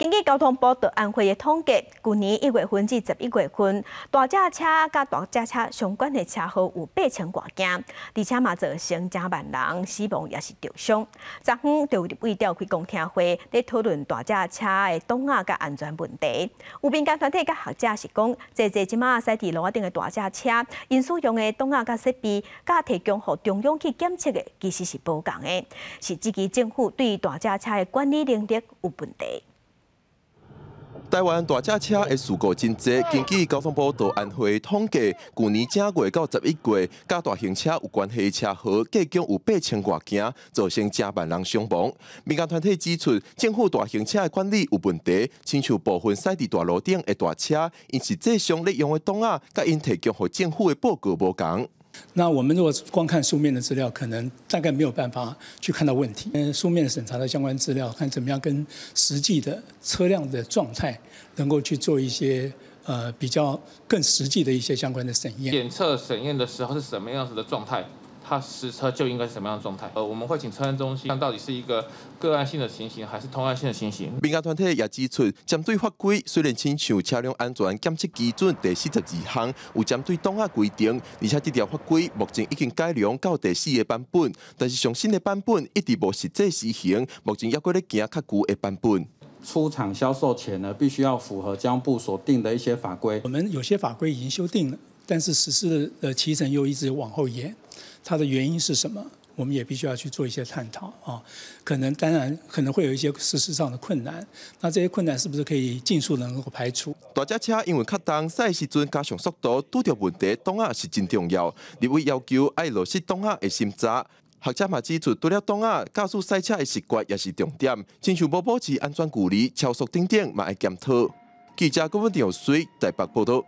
根据交通部的安徽的统计，去年一月份至十一月份，大架车甲大架车相关的车祸有八千多件，而且嘛造成真万人死亡，也是重伤。昨昏就位召开听会，咧讨论大架车的东亚甲安全问题。有民间团体甲学者是讲，即即即卖啊，西地路顶的大架车，因所用的东亚甲设备，甲提供互中央去检测的，其实是无共的，是自己政府对大架车的管理能力有问题。台湾大车车的事故真多，根据交通部道安徽统计，去年正月到十一月，甲大型车有关系车祸计共有八千多件，造成正万人伤亡。民间团体指出，政府大型车的管理有问题，亲像部分驶地大路顶的大车，因是正商利用的档仔，甲因提供给政府的报告无同。那我们如果光看书面的资料，可能大概没有办法去看到问题。嗯，书面审查的相关资料，看怎么样跟实际的车辆的状态能够去做一些呃比较更实际的一些相关的审验。检测审验的时候是什么样子的状态？他实车就应该是什么样的状态？呃，我们会请车安中心看到底是一个个案性的情形，还是通案性的情形。民间团体也指出，针对法规虽然亲像车辆安全检测基准第四十二项有针对当下规定，而且这条法规目前已经改良到第四个版本，但是上新的版本一直无实际施行，目前要过咧更较久的版本。出厂销售前呢，必须要符合将部所定的一些法规。我们有些法规已经修订了，但是实施的呃期限又一直往后延。它的原因是什么？我们也必须要去做一些探讨啊。可能当然可能会有一些实施上的困难，那这些困难是不是可以尽速能够排除？大家车因为较重，赛时阵加上速度，堵掉问题档啊是真重要。你会要求爱落实档啊的心查，学车嘛记住堵了档啊驾速赛车的习惯也是重点。亲常不保持安全距离、超速等等嘛要检讨。记者郭文有水台北报道。